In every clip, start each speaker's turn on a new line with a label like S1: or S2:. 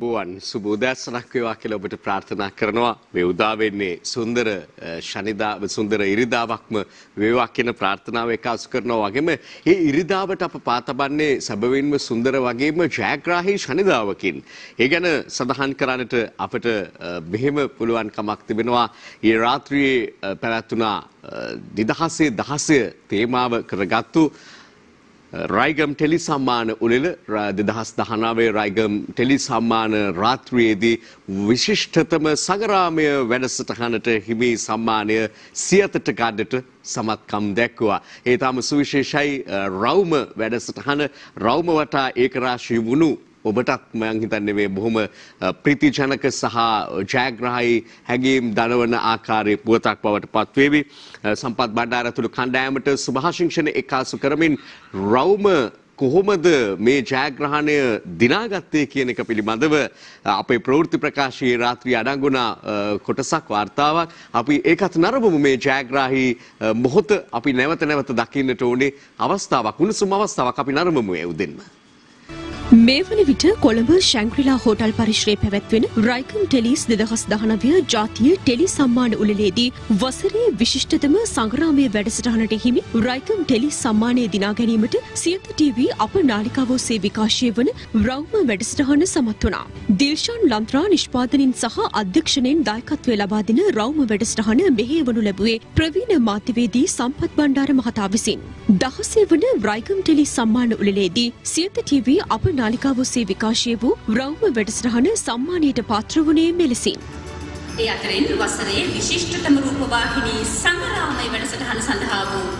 S1: ආයුබෝවන් සුබ උදෑසනක් වේවා කියලා ඔබට ප්‍රාර්ථනා කරනවා. මේ උදා වෙන්නේ සුන්දර ශනිදා සුන්දර ඉරිදාවක්ම වේවා කියන ප්‍රාර්ථනාව එකාසු කරනවා වගේම මේ ඉරිදාවට අප පාතබන්නේ සැබවින්ම සුන්දර වගේම ජයග්‍රාහී ශනිදාවකින්. ඒ ගැන සඳහන් කරන්නට අපට මෙහෙම පුළුවන් කමක් තිබෙනවා. ඊ රාත්‍රියේ පැවැත්ුණා 2016 තේමාව කරගත්තු රයිගම් ටෙලි සම්මාන උළෙල දෙදහස් දහනාවේ රයිගම් ටෙලි සම්මාන රාත්‍රියේදී විශිෂ්ඨතම සගරාමය වැඩසටහනට හිමි සම්මානය සියතට ගඩට සමත්කම් දැක්වා. ඒ තාම සුවිශේෂයි රවුම වැඩසටහන රවුම වටා ඒකරාශී වුණු ඔබටත් මං හිතන්නේ මේ බොහොම ප්‍රීතිජනක සහ ජයග්‍රහයි හැඟීම් දනවන ආකාරයේ පුවතක් බවට පත්වේවි. සම්පත් බණ්ඩාරතුළු කණ්ඩායමට සුභාශිංසන එකාසු කරමින් රවුම කොහොමද මේ ජයග්‍රහණය දිනාගත්තේ කියන එක පිළිබඳව අපේ ප්‍රවෘත්ති ප්‍රකාශයේ රාත්‍රී අඩංගුණා කොටසක් වාර්තාවක් අපි ඒකත් නරඹමු මේ ජයග්‍රාහි මොහොත අපි නැවත නැවත දකින්නට ඕනේ අවස්ථාවක් උණුසුම් අවස්ථාවක් අපි නරඹමු ඒ උදෙන්ම මේ වන විට කොළඹ ශැංක්‍රිලා හෝටල් පරිශ්‍රය පැවැත්වෙන රයිකම් ටෙලිස් දෙදහස් දහනවය ජාතිය ටෙලි සම්මාන උළලේදී වසරේ විශිෂ්ටතම සංග්‍රාමය වැඩසටහනට හිමි රයිකම් ටෙලි සම්මානය දිනා ගැනීමට සියත TV අප නාලිකාවෝසේ විකාශය වන රෞම වැඩසටහන සමත් වනා. දේශාන් ලන්ත්‍රා නිෂ්පාදනින් සහ අධ්‍යක්ෂණයෙන් දායකත්වය ලබා දෙන රෞම වැඩසටහන මෙහේවනු ලැබුවේ ප්‍රවීණ මාතිවේදී සම්පත් බණ්ඩාර මහතා විසින්. දහසේ වන රයිකම් ටෙලි සම්මාන උළලේදී සියත TV අප නාලිකාව ඔස්සේ විකාශය වූ රෞම වැඩසටහන සම්මානයට පාත්‍ර වුණේ මෙලෙසින්. ඒ අතරින් වසරේ විශිෂ්ටතම රූපවාහිනී සංග්‍රාමය වැඩසටහන සඳහා වූ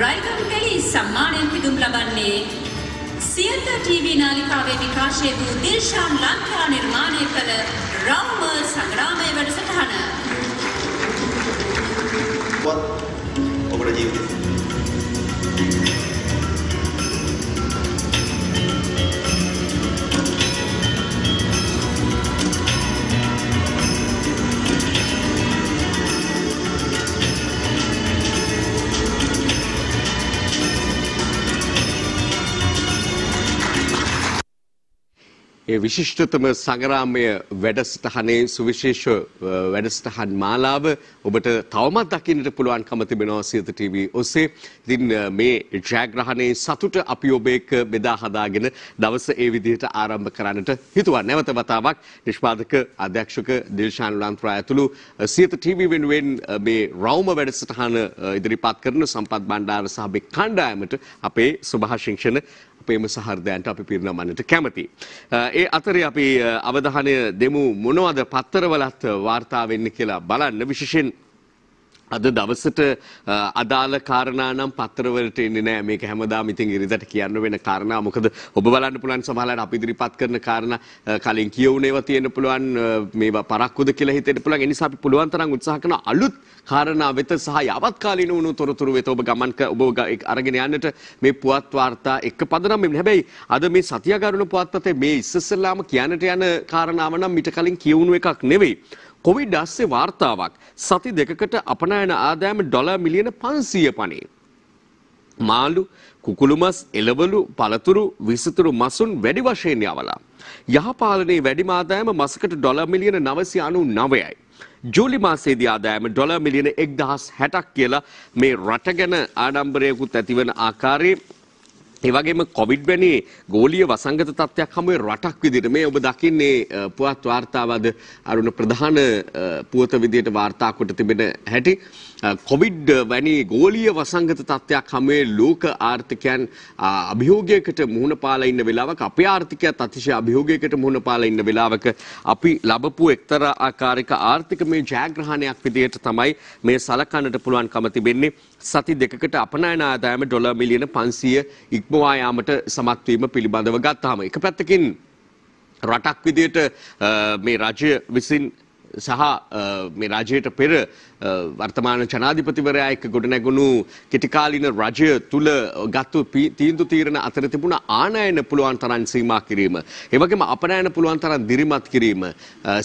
S1: රයිගම්පෙලි සම්මානයෙන් පිදුම් ලබන්නේ සියත ටීවී නාලිකාවේ විකාශය වූ දිල්ෂාන් ලංකා නිර්මාණය කළ රෞම සංග්‍රාමය වැඩසටහන. ඔබට ජීවිතේ ඒ විශිෂ්ටතම සංග්‍රාමය වැඩසටහනේ සුවිශේෂ වැඩසටහන් මාලාව ඔබට තවමත් දකින්නට පුළුවන්කම තිබෙනවා සියත TV ඔස්සේ. ඉතින් මේ ජයග්‍රහණයේ සතුට අපි ඔබ එක්ක බෙදා හදාගෙන දවස ඒ විදිහට ආරම්භ කරන්නට හිතුවා. නැවත වතාවක් නිෂ්පාදක අධ්‍යක්ෂක දිල්ෂාන් ලන්ත්‍රා ඇතුළු සියත TV වෙනුවෙන් මේ රෞම වැඩසටහන ඉදිරිපත් කරන සම්පත් බණ්ඩාර සහ කණ්ඩායමට අපේ සුභාශිංසන අපේම සහර්දයන්ට අපි පිරිනමන්නට කැමති. ඒ අතරේ අපි අවධානය දෙමු මොනවද පත්තරවලත් වාර්තා වෙන්න කියලා බලන්න විශේෂයෙන් අද දවසට අදාළ කාරණානම් පත්‍රවලට එන්නේ නෑ මේක හැමදාම ඉතින් ඉරිදට කියන්න වෙන කාරණා මොකද ඔබ බලන්න පුළුවන් සමහරවිට අපි ඉදිරිපත් කරන කාරණා කලින් කියවුනේවා තියෙන්න පුළුවන් මේවා පරක්කුද කියලා හිතෙන්න පුළුවන් ඒ නිසා අපි පුළුවන් තරම් උත්සාහ කරන අලුත් කාරණා වෙත සහ යවත්කාලීන වුණු තොරතුරු වෙත ඔබ ගමන් ඔබ අරගෙන යන්නට මේ පුවත් වාර්තා එක පදනම් වෙන්නේ හැබැයි අද මේ සතියගරුණ පුවත්පතේ මේ ඉස්සෙල්ලාම කියන්නට යන කාරණාව නම් මිට කලින් කියවුණු එකක් නෙවෙයි කොවිඩ් අස්සේ වාර්තාවක් සති දෙකකට අපනයන ආදායම ඩොලර් මිලියන 500 පනේ. මාළු, කුකුළු මස්, එළවලු, පළතුරු, විසතුරු මසුන් වැඩි වශයෙන් යවලා. යහපාලනයේ වැඩිම ආදායම මාසකට ඩොලර් මිලියන 999යි. ජූලි මාසේදී ආදායම ඩොලර් මිලියන 1060ක් කියලා මේ රට ගැන ආඩම්බරයකුත් ඇතිවන ආකාරයේ ඒවගේම කොවිඩ් වැනි ගෝලිය වසංගත තත්ත්වයක් හමුවේ රටක් විදිට මේ ඔබ දකින්නේ පුවත් වාර්තාවද අරුණ ප්‍රධාන පුවත විදියට වාර්තාකොට තිබෙන හැටි කොවිඩ් වැනි ගෝලිය වසංගත තත්ත්වයක් හමේ ලෝක ආර්ථිකයන් අභියෝගයකට මුහුණ පාලා ඉන්න වෙලාවක අපේ ආර්ථිකයත් අතිශය අභියෝගයකට මුහුණ පාලා ඉන්න වෙලාවක අපි ලබපු එක්තරා ආකාරයක ආර්ථිකමය ජයග්‍රහණයක් විදිහට තමයි මේ සලකන්නට පුළුවන්කම තිබෙන්නේ සති දෙකකට අපනයන ආදායම ඩොලර් මිලියන 500 ඉක්මවා යාමට සමත් වීම පිළිබඳව ගත්තාම එක පැත්තකින් රටක් විදිහට මේ රජය විසින් සහ මේ රජයට පෙර වර්තමාන ජනාධිපතිවරයා එක්ක ගොඩනැගුණු කෙටිකාලින රජය තුල ගත්තු තීන්දුව තීරණ අතර තිබුණ ආනයන පුළුවන් තරම් සීමා කිරීම. ඒ වගේම අපනයන පුළුවන් තරම් දිරිමත් කිරීම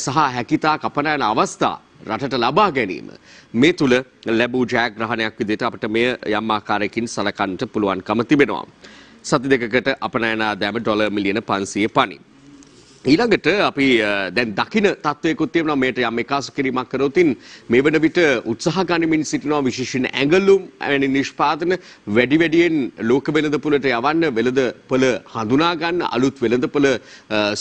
S1: සහ හැකිතාක් අපනයන අවස්ථා රටට ලබා ගැනීම මේ තුල ලැබූ ජයග්‍රහණයක් විදිහට අපිට මෙය යම් ආකාරයකින් සලකන්නට පුළුවන්කම තිබෙනවා. සති දෙකකට අපනයන ආදායම ඩොලර් මිලියන 500 පණි. ඊළඟට අපි දැන් දකින තත්වයකුත් තියෙනවා මේට යම් එකසු කිරීමක් කරොතින් මේ වන විට උත්සාහ ගනිමින් සිටිනවා විශේෂයෙන් ඇඟලුම් වැනි නිෂ්පාදන වැඩි වැඩියෙන් ලෝක වෙළඳපොළට යවන්න වෙළඳපොළ හඳුනා ගන්න අලුත් වෙළඳපොළ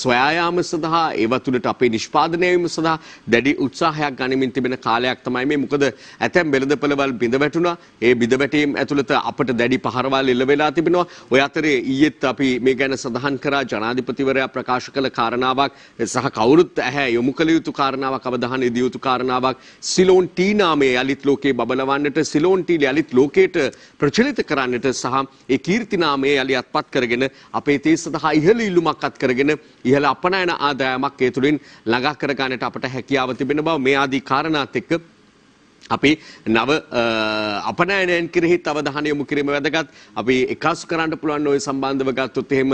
S1: සොයා යාම සඳහා ඒවා තුළට අපේ නිෂ්පාදනය වීම සඳහා දැඩි උත්සාහයක් ගනිමින් තිබෙන කාලයක් තමයි මේ මොකද ඇතැම් වෙළඳපොළවල් බිඳ වැටුණා ඒ බිඳ වැටීම් ඇතුළත අපට දැඩි පහරවල් එල්ල වෙලා තිබෙනවා ඔය අතරේ ඊයේත් අපි මේ ගැන සඳහන් කරා ජනාධිපතිවරයා ප්‍රකාශ කළ කාර්ය කාරණාවක් සහ කවුරුත් ඇහැ යොමු කළ යුතු කාරණාවක් අවධානය දිය යුතු කාරණාවක් සිලෝන් ටී නාමයේ අලිත් ලෝකේ බබලවන්නට සිලෝන් ටී අලිත් ලෝකයට ප්‍රචලිත කරන්නට සහ ඒ කීර්ති නාමයේ අලි අත්පත් කරගෙන අපේ තේ සඳහා ඉහළ ඉල්ලුමක් අත් කරගෙන ඉහළ අපනයන ආදායමක් ඒ තුළින් ළඟා කර ගන්නට අපට හැකියාව තිබෙන බව මේ ආදී කාරණාත් එක්ක අපි නව අපනෑනයන් කිරෙහි අවධානය යොමු කිරීම වැදගත්. අපි එකසු කරන්න පුළුවන් ওই සම්බන්ධව ගත්තොත් එහෙම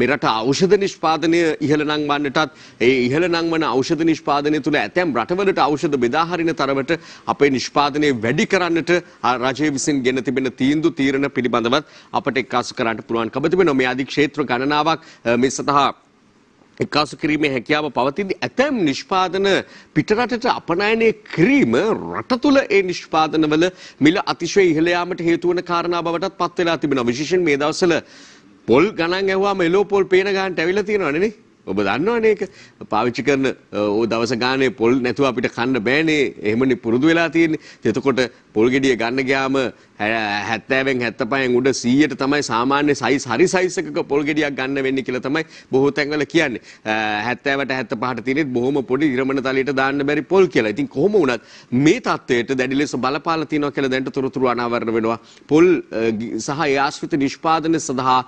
S1: මෙරට ඖෂධ නිෂ්පාදනය ඉහළ නංවන්නටත් ඒ ඉහළ නංවන ඖෂධ නිෂ්පාදනය තුළ ඇතැම් රටවලට ඖෂධ බෙදා හරින තරමට අපේ නිෂ්පාදනය වැඩි කරන්නට රජය විසින් ගෙන තිබෙන තීන්දුව තීරණ පිළිබඳවත් අපට එකසු කරන්න පුළුවන්කම තිබෙනවා. මේ අධි ක්ෂේත්‍ර ගණනාවක් මේ සඳහා එක්කාසු කිරීමේ හැකියාව පවතිද්දි ඇතැම් නිෂ්පාදන පිටරටට අපනයනය කිරීම රට තුළ ඒ නිෂ්පාදනවල මිල අතිශය ඉහළ යාමට හේතු වන කාරණා බවටත් පත් වෙලා තිබෙනවා. විශේෂයෙන් මේ දවස්වල පොල් ගණන් ඇහුවාම එලෝ පොල් පේන ගානට ඇවිල්ලා තියෙනවා නේද? ඔබ දන්නවනේ ඒක පාවිච්චි කරන ඕ දවස ගානේ පොල් නැතුව අපිට කන්න බෑනේ. එහෙමනේ පුරුදු වෙලා තියෙන්නේ. එතකොට පොල් ගෙඩිය ගන්න ගියාම හැත්තෑවෙන් හැත්තපයෙන් උඩ සීයට තමයි සාමාන්‍ය සයිස් හරි සයිසක පොල් ගෙඩියක් ගන්න වෙන්න කියලා තමයි බොහෝ තැන්වල කියන්නේ. හැත්තෑවට හැත්ත පහට තියෙනෙත් බොහොම පොඩි ඉරමණ තලයට දාන්න බැරි පොල් කියලා. ඉතින් කොහොම වුණත් මේ තත්ත්වයට දැඩි ලෙස බලපාලා තියෙනවා කියලා දැනට තොරතුරු අනාවරණ වෙනවා. පොල් සහ ඒ ආශ්‍රිත නිෂ්පාදන සඳහා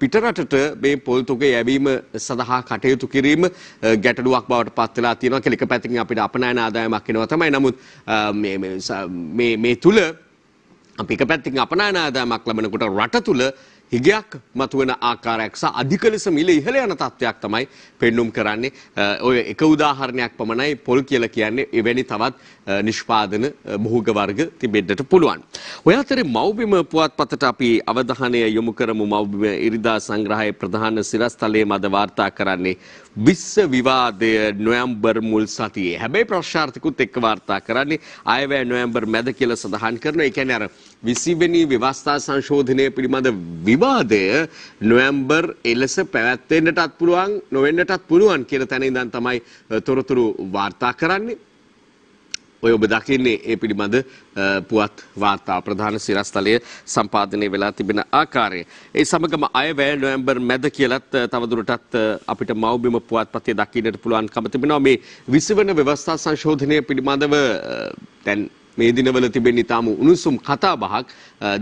S1: පිටරටට මේ පොල් තුගේ යැවීම සඳහා කටයුතු කිරීම ගැටලුවක් බවට පත් වෙලා තියෙනවා කියලා එක පැත්තකින් අපිට අපනයන ආදායමක් එනවා තමයි. නමුත් මේ මේ මේ තුල අපි එක පැත්තින් අපනානාදාමක් ලබනකොට රට තුළ හිගයක් මතුවෙන ආකාරයක් සහ අධික ලෙස මිල ඉහළ යන තත්ත්වයක් තමයි පෙන්눔 කරන්නේ. ඔය එක උදාහරණයක් පමණයි පොල් කියලා කියන්නේ එවැනි තවත් නිෂ්පාදන භෝග වර්ග තිබෙන්නට පුළුවන්. ඔය අතරේ මව්බිම පුවත්පතට අපි අවධානය යොමු කරමු මව්බිම ඉරිදා සංග්‍රහයේ ප්‍රධාන සිරස්තලයේ මද වාර්තා කරන්නේ විස්ස විවාදය නොවැම්බර් මුල් සතියේ. හැබැයි ප්‍රශ්නාර්ථිකුත් එක්ක වාර්තා කරන්නේ අයවැය නොවැම්බර් මැද කියලා සඳහන් කරනවා. ඒ කියන්නේ අර විසිවෙනි ව්‍යවස්ථා සංශෝධනය පිළිබඳ විවාදය නොවැම්බර් එලෙස පැවැත්වෙන්නටත් පුළුවන් නොවෙන්නටත් පුළුවන් කියන තැන ඉඳන් තමයි තොරතුරු වාර්තා කරන්නේ. ඔය ඔබ දකින්නේ ඒ පිළිබඳ පුවත් වාර්තා ප්‍රධාන සිරස්තලය සම්පාදනය වෙලා තිබෙන ආකාරය. ඒ සමගම අයවැය නොවැම්බර් මැද කියලත් තවදුරටත් අපිට මව්බිම පුවත්පතේ දකින්නට පුළුවන්කම තිබෙනවා මේ විසිවන ව්‍යවස්ථා සංශෝධනය පිළිබඳව දැන් මේ දිනවල තිබෙන ඉතාම උණුසුම් කතා බහක්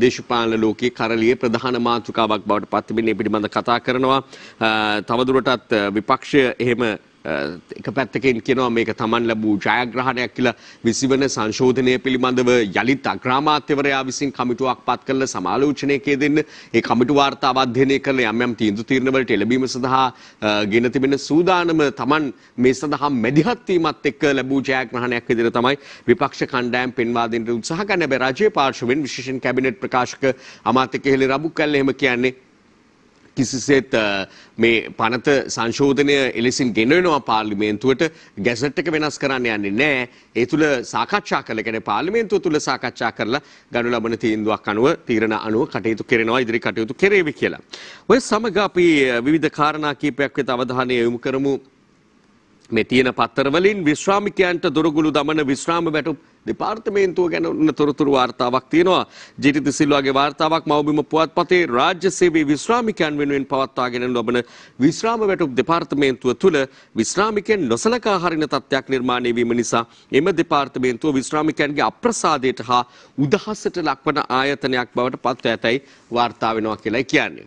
S1: දේශපාලන ලෝකයේ කරලියේ ප්‍රධාන මාතෘකාවක් බවට පත් තිබෙන පිළිබඳ කතා කරනවා. තවදුරටත් විපක්ෂය එහෙම එක පැත්තකින් කියනවා මේක Taman ලැබූ ජයග්‍රහණයක් කියලා විසිවන සංශෝධනය පිළිබඳව යලිත් අග්‍රාමාත්‍යවරයා විසින් කමිටුවක් පත් කරලා සමාලෝචනයකයේ දෙන්න ඒ කමිටු වාර්තාව අධ්‍යයනය කරන යම් යම් තීන්දුව තීරණ වලට එළඹීම සඳහා ගෙන තිබෙන සූදානම Taman මේ සඳහා මැදිහත් වීමත් එක්ක ලැබූ ජයග්‍රහණයක් විදිහට තමයි විපක්ෂ කණ්ඩායම් පෙන්වා දෙන්න උත්සාහ කරන බැ රජයේ පාර්ශවෙන් විශේෂයෙන් කැබිනට් ප්‍රකාශක අමාත්‍ය කෙහෙලි රබුකල්ල එහෙම කියන්නේ කිසිසේත් මේ පනත සංශෝධනය එලෙසින් ගෙනවෙනවා පාර්ලිමේන්තුවට ගැසට් එක වෙනස් කරන්න යන්නේ නැහැ. ඒ තුල සාකච්ඡා කළ කියන්නේ පාර්ලිමේන්තුව තුල සාකච්ඡා කරලා ගනු ලබන තීන්දුවක් අනුව තීරණ අනුව කටයුතු කරනවා ඉදිරි කටයුතු කෙරේවි කියලා. ඔය සමග අපි විවිධ කාරණා කීපයක් වෙත අවධානය යොමු කරමු. මේ තියෙන පත්තරවලින් විශ්‍රාමිකයන්ට දොරගුළු දමන විශ්‍රාම වැටුම් දෙපාර්තමේන්තුව ගැන තොරතුරු වාර්තාවක් තියෙනවා. ජිරිත සිල්වාගේ වාර්තාවක් මවබිම පුවත්පතේ රාජ්‍ය සේවයේ විශ්‍රාමිකයන් වෙනුවෙන් පවත්වාගෙන ලබන විශ්‍රාම වැටුප් දෙපාර්තමේන්තුව තුළ විශ්‍රාමිකයන් නොසලකා හරින තත්ත්වයක් නිර්මාණය වීම නිසා එම දෙපාර්තමේන්තුව විශ්‍රාමිකයන්ගේ අප්‍රසාදයට හා උදහසට ලක්වන ආයතනයක් බවට පත්ව ඇතැයි වාර්තා වෙනවා කියලා කියන්නේ.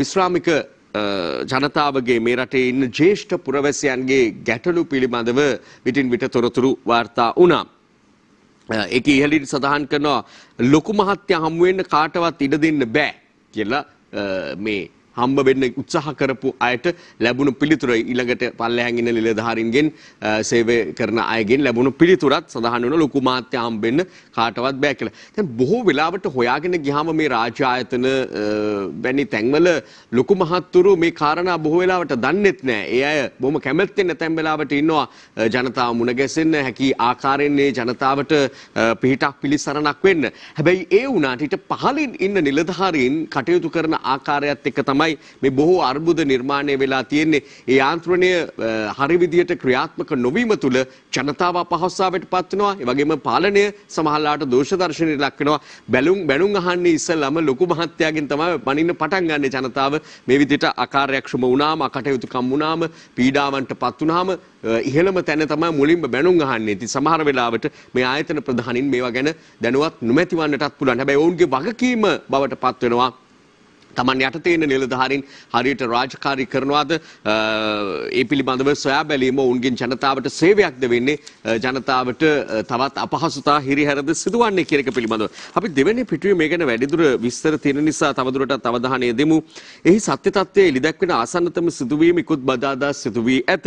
S1: විශ්‍රාමික ජනතාවගේ මේ රටේ ඉන්න ජේෂ්ඨ පුරවැසියන්ගේ ගැටලු පිළිබඳව විටින් විට තොරතුරු වාර්තා වුණා. ඒක ඉහලින් සඳහන් කරනවා ලොකු මහත්තයා හමුවෙන්න කාටවත් ඉඩ දෙන්න බෑ කියලා මේ හම්බ වෙන්න උත්සාහ කරපු අයට ලැබුණු පිළිතුර ඊළඟට පල්ලෙහාන් ඉන්න නිලධාරීන්ගෙන් සේවය කරන අයගෙන් ලැබුණු පිළිතුරත් සඳහන් වෙන ලොකු මාත්‍ය හම්බෙන්න කාටවත් බෑ කියලා. දැන් බොහෝ වෙලාවට හොයාගෙන ගියාම මේ රාජ්‍ය ආයතන වැනි තැන්වල ලොකු මහත්තුරු මේ කාරණා බොහෝ වෙලාවට දන්නෙත් නෑ. ඒ අය බොහොම කැමැත්තෙන් නැතැම් වෙලාවට ඉන්නවා ජනතාව මුණ ගැසෙන්න හැකි ආකාරයෙන් මේ ජනතාවට පිහිටක් පිළිසරණක් වෙන්න. හැබැයි ඒ වුණාට ඊට පහළින් ඉන්න නිලධාරීන් කටයුතු කරන ආකාරයත් එක්ක තමයි තමයි මේ බොහෝ අර්බුද නිර්මාණය වෙලා තියෙන්නේ. ඒ යාන්ත්‍රණය හරි විදියට ක්‍රියාත්මක නොවීම තුළ ජනතාව අපහසුතාවයට පත් වෙනවා. ඒ වගේම පාලනය සමහරලාට දෝෂ දර්ශනයට ලක් වෙනවා. බැලුම් බැලුම් අහන්නේ ඉස්සෙල්ලාම ලොකු මහත්තයාගෙන් තමයි පණින්න පටන් ගන්න ජනතාව මේ විදියට අකාර්යක්ෂම වුණාම අකටයුතුකම් වුණාම පීඩාවන්ට පත් වුණාම ඉහළම තැන තමයි මුලින්ම බැනුම් අහන්නේ. ඉතින් සමහර වෙලාවට මේ ආයතන ප්‍රධානින් මේවා ගැන දැනුවත් නොමැතිවන්නටත් පුළුවන්. හැබැයි ඔවුන්ගේ වගකීම බවට පත් වෙනවා. තමන් යට තියෙන නිලධාරීන් හරියට රාජකාරී කරනවාද ඒ පිළිබඳව සොයා බැලීම ඔවුන්ගෙන් ජනතාවට සේවයක්ද වෙන්නේ ජනතාවට තවත් අපහසුතා හිරිහැරද සිදුවන්නේ කියන එක පිළිබඳව අපි දෙවෙනි පිටුවේ මේ ගැන වැඩිදුර විස්තර තියෙන නිසා තවදුරටත් අවධානය දෙමු. එහි සත්‍ය තත්ත්වයේ ඉලිදැක්වෙන ආසන්නතම සිදුවීම ඉක්ුත් බදාදා සිදු වී ඇත.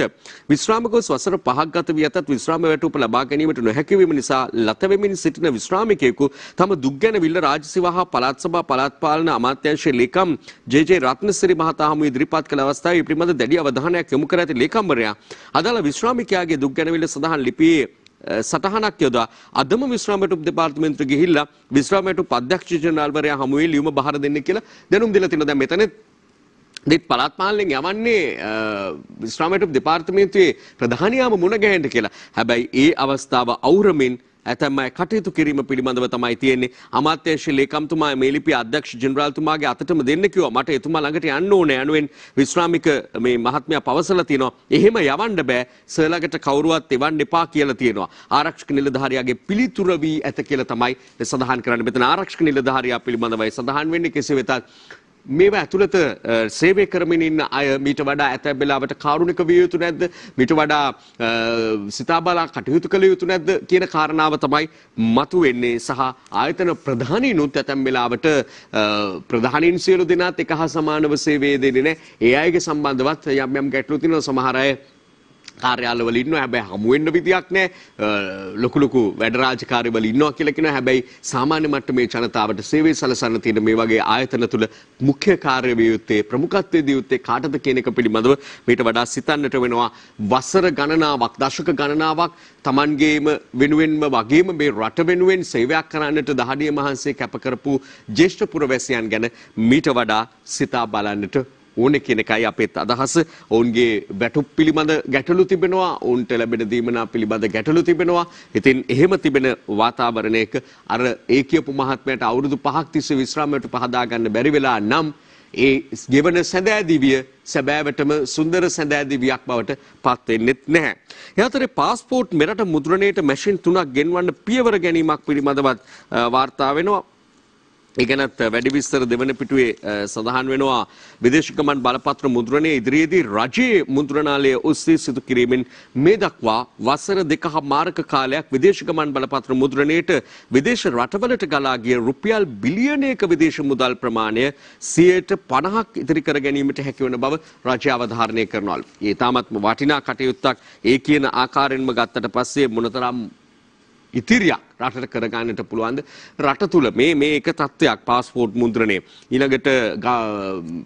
S1: විශ්‍රාම ගොස් වසර පහක් ගත වී ඇතත් විශ්‍රාම වැටුප ලබා ගැනීමට නොහැකි වීම නිසා ලත වෙමින් සිටින විශ්‍රාමිකයෙකු තම දුක් ගැන විල්ල රාජ්‍ය සේවා හා පළාත් සභා පළාත් පාලන අමාත්‍යාංශයේ ලේකම් ලේකම් ජේ.ජේ රත්නසිරි මහතා හමු ඉදිරිපත් කළ අවස්ථාවේ පිළිබඳ දැඩි අවධානයක් යොමු කර ඇති ලේකම්වරයා අදාළ විශ්‍රාමිකයාගේ දුක් ගැනවිල්ල සඳහන් ලිපියේ සටහනක් යොදා අදම විශ්‍රාමයට දෙපාර්තමේන්තුවට ගිහිල්ලා විශ්‍රාමයට අධ්‍යක්ෂ ජනරාල්වරයා හමු වෙයි ලියුම බහර දෙන්න කියලා දැනුම් දීලා තිනවා දැන් මෙතන දෙත් පළාත් පාලනයෙන් යවන්නේ විශ්‍රාමයට දෙපාර්තමේන්තුවේ ප්‍රධානියාම මුණ ගැහෙන්න කියලා. හැබැයි ඒ අවස්ථාව අවුරමින් ඇතැම් අය කටයුතු කිරීම පිළිබඳව තමයි තියෙන්නේ අමාත්‍යංශ ලේකම්තුමා මේ ලිපිය අධ්‍යක්ෂ ජෙනරාල්තුමාගේ අතටම දෙන්න කිව්වා මට එතුමා ළඟට යන්න ඕනේ අනුවෙන් විශ්‍රාමික මේ මහත්මයා පවසලා තියෙනවා එහෙම යවන්න බෑ සර්ලකට කවුරුවත් එවන්න එපා කියලා තියෙනවා ආරක්ෂක නිලධාරියාගේ පිළිතුර වී ඇත කියලා තමයි සඳහන් කරන්නේ මෙතන ආරක්ෂක නිලධාරියා පිළිබඳවයි සඳහන් වෙන්නේ කෙසේ වෙතත් මේව ඇතුළත සේවය කරමින් ඉන්න අය මීට වඩා ඇතැම් වෙලාවට කාරුණික විය යුතු නැද්ද මීට වඩා සිතාබලා කටයුතු කළ යුතු නැද්ද කියන කාරණාව තමයි මතුවෙන්නේ සහ ආයතන ප්‍රධානීනුත් ඇතැම් වෙලාවට ප්‍රධානීන් සියලු දෙනාත් එක හා සමානව සේවය දෙන්නේ නැහැ ඒ අයගේ සම්බන්ධවත් යම් යම් ගැටලු තියෙනවා සමහර අය කාර්යාලවල ඉන්නවා. හැබැයි හමු වෙන්න විදියක් නැහැ. ලොකු ලොකු වැඩ රාජකාරිවල ඉන්නවා කියලා කියනවා. හැබැයි සාමාන්‍ය මට්ටමේ ජනතාවට සේවය සලසන්න තියෙන මේ වගේ ආයතන තුල මුඛ්‍ය කාර්ය වියුත්තේ ප්‍රමුඛත්වයේ දියුත්තේ කාටද කියන එක පිළිබඳව මීට වඩා සිතන්නට වෙනවා. වසර ගණනාවක් දශක ගණනාවක් Tamanගේම වෙනුවෙන්ම වගේම මේ රට වෙනුවෙන් සේවයක් කරන්නට දහඩිය මහන්සේ කැප කරපු ජේෂ්ඨ පුරවැසියන් ගැන මීට වඩා සිතා බලන්නට ඕනේ කියන එකයි අපේත් අදහස. ඔවුන්ගේ වැටුප් පිළිබඳ ගැටලු තිබෙනවා, ඔවුන්ට ලැබෙන දීමනා පිළිබඳ ගැටලු තිබෙනවා. ඉතින් එහෙම තිබෙන වාතාවරණයක අර ඒ කියපු මහත්මයාට අවුරුදු 5ක් තිස්සේ විශ්‍රාමයට පහදා ගන්න බැරි වෙලා නම් ඒ ගෙවන සැඳෑදිවිය සැබෑවටම සුන්දර සැඳෑදිවියක් බවට පත් වෙන්නෙත් නැහැ. ඒ අතරේ පාස්පෝර්ට් මෙරට මුද්‍රණයට මැෂින් තුනක් ගෙන්වන්න පියවර ගැනීමක් පිළිබඳවත් වාර්තා වෙනවා. ඒ ගැනත් වැඩි විස්තර දෙවන පිටුවේ සඳහන් වෙනවා විදේශගමන් බලපත්‍ර මුද්‍රණය ඉදිරියේදී රජයේ මුද්‍රණාලය ඔස්සේ සිදු කිරීමෙන් මේ දක්වා වසර දෙක මාරක කාලයක් විදේශගමන් බලපත්‍ර මුද්‍රණයට විදේශ රටවලට ගලා ගිය රුපියල් බිලියනයක විදේශ මුදල් ප්‍රමාණය 50ක් ඉදිරි කර ගැනීමට හැකිවන බව රජය අවධාරණය කරනවලු. ඒ තාමත්ම වටිනා කටයුත්තක් ඒ කියන ආකාරයෙන්ම ගත්තට පස්සේ මොනතරම් ඉතිරියක් රටට කරගන්නට පුළුවන්ද රට තුල මේ මේ එක තත්ත්වයක් පාස්පෝර්ට් මුද්‍රණය ඊළඟට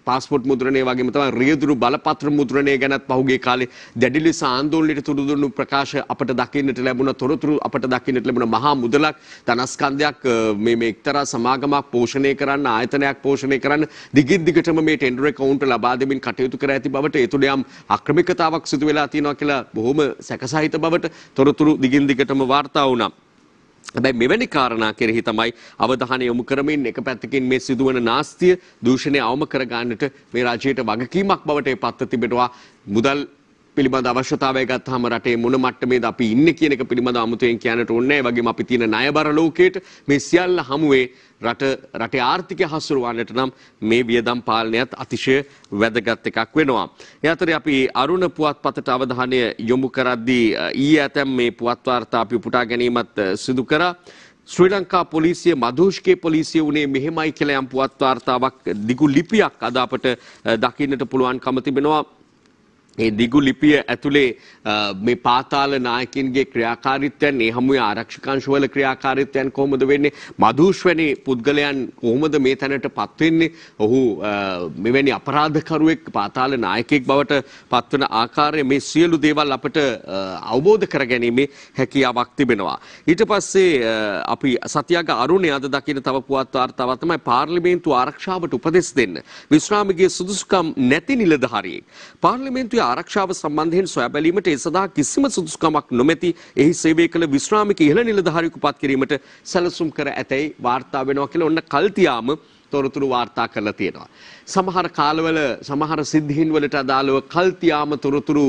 S1: පාස්පෝර්ට් මුද්‍රණය වගේම තමයි රියදුරු බලපත්‍ර මුද්‍රණය ගැනත් පහුගිය කාලේ දැඩි ලෙස ආందోලනයට තුරුදුණු ප්‍රකාශ අපට දකින්නට ලැබුණා තොරතුරු අපට දකින්නට ලැබුණ මහා මුදලක් ධනස්කන්ධයක් මේ මේ එක්තරා සමාගමක් පෝෂණය කරන්න ආයතනයක් පෝෂණය කරන්න දිගින් දිගටම මේ ටෙන්ඩර් account ලබා දෙමින් කටයුතු කර ඇති බවට ඒ තුල යම් අක්‍රමිකතාවක් සිදු වෙලා තියෙනවා කියලා බොහොම සැකසහිත බවට තොරතුරු දිගින් දිගටම වාර්තා වුණා හැබැයි මෙවැනි කාරණා කෙරෙහි තමයි අවධානය යොමු කරමින් එක පැත්තකින් මේ සිදුවන නාස්තිය දූෂණය අවම කරගන්නට මේ රජයට වගකීමක් බවට පත්ව තිබෙනවා මුදල් පිළිබඳ අවශ්‍යතාවය ගත්තාම රටේ මොන මට්ටමේද අපි ඉන්නේ කියන එක පිළිබඳ අමුතුවෙන් කියන්නට ඕනේ නැහැ. වගේම අපි තියෙන ණයබර ලෝකයට මේ සියල්ල හමුවේ රට රටේ ආර්ථිකය හසුරුවන්නට නම් මේ වියදම් පාලනයත් අතිශය වැදගත් එකක් වෙනවා. ඒ අතරේ අපි අරුණ පුවත්පතට අවධානය යොමු කරද්දී ඊයේ ඇතැම් මේ පුවත් වාර්තා අපි උපුටා ගැනීමත් සිදු කරා. ශ්‍රී ලංකා පොලිසිය මධූෂ්කේ පොලිසිය වුණේ මෙහෙමයි කියලා යම් පුවත් වාර්තාවක් දිගු ලිපියක් අද අපට දකින්නට පුළුවන්කම තිබෙනවා. ඒ දිගු ලිපිය ඇතුලේ මේ පාතාල නායකින්ගේ ක්‍රියාකාරීත්වයන් ඒ හමුවේ ආරක්ෂකංශවල ක්‍රියාකාරීත්වයන් කොහොමද වෙන්නේ මදුෂ්වැනි පුද්ගලයන් කොහොමද මේ තැනට පත් වෙන්නේ ඔහු මෙවැනි අපරාධකරුවෙක් පාතාල නායකයෙක් බවට පත්වන ආකාරය මේ සියලු දේවල් අපට අවබෝධ කරගැනීමේ හැකියාවක් තිබෙනවා ඊට පස්සේ අපි සතියාග අරුණේ අද දකින තව පුවත් වාර්තාවක් තමයි පාර්ලිමේන්තු ආරක්ෂාවට උපදෙස් දෙන්න විශ්‍රාමිකයේ සුදුසුකම් නැති නිලධාරියෙක් පාර්ලිමේන්තුවේ ආරක්ෂාව සම්බන්ධයෙන් සොයා බැලීමට ඒ සඳහා කිසිම සුදුසුකමක් නොමැති එහි සේවය කළ විශ්‍රාමික ඉහළ නිලධාරීකු පත් කිරීමට සැලසුම් කර ඇතැයි වාර්තා වෙනවා කියලා ඔන්න කල්තියාම තොරතුරු වාර්තා කරලා තියෙනවා. සමහර කාලවල සමහර සිද්ධීන් වලට අදාළව කල්තියාම තොරතුරු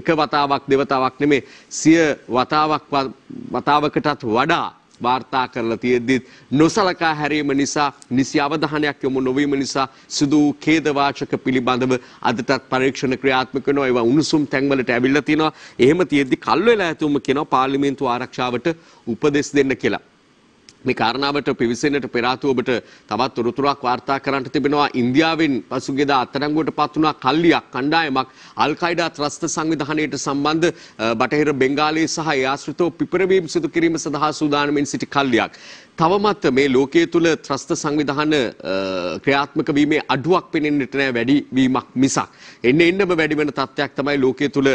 S1: එක වතාවක් දෙවතාවක් නෙමේ සිය වතාවක් වතාවකටත් වඩා වාර්තා කරලා තියෙද්දිත් නොසලකා හැරීම නිසා නිසි අවධානයක් යොමු නොවීම නිසා සිදු වූ ඛේදවාචක පිළිබඳව අදටත් පරීක්ෂණ ක්‍රියාත්මක වෙනවා ඒවා උණුසුම් තැන්වලට ඇවිල්ලා තිනවා එහෙම තියෙද්දි කල් වෙලා ඇතුම කියනවා පාර්ලිමේන්තු ආරක්ෂාවට උපදෙස් දෙන්න කියලා මේ කාරණාවට පිවිසෙන්නට පෙරාතුව ඔබට තවත් තොරතුරක් වාර්තා කරන්නට තිබෙනවා ඉන්දියාවෙන් පසුගියදා අත්අඩංගුවට පත් වුණා කල්ලියක් කණ්ඩායමක් අල් කයිඩා ත්‍රස්ත සංවිධානයට සම්බන්ධ බටහිර බෙන්ගාලයේ සහ ඒ ආශ්‍රිතව පිපිරවීම සිදු කිරීම සඳහා සූදානමින් සිටි කල්ලියක් තවමත් මේ ලෝකයේ තුල ත්‍රස්ත සංවිධාන ක්‍රියාත්මක වීමේ අඩුවක් පෙනෙන්නට නෑ වැඩි වීමක් මිසක් එන්න එන්නම වැඩි වෙන තත්ත්වයක් තමයි ලෝකයේ තුල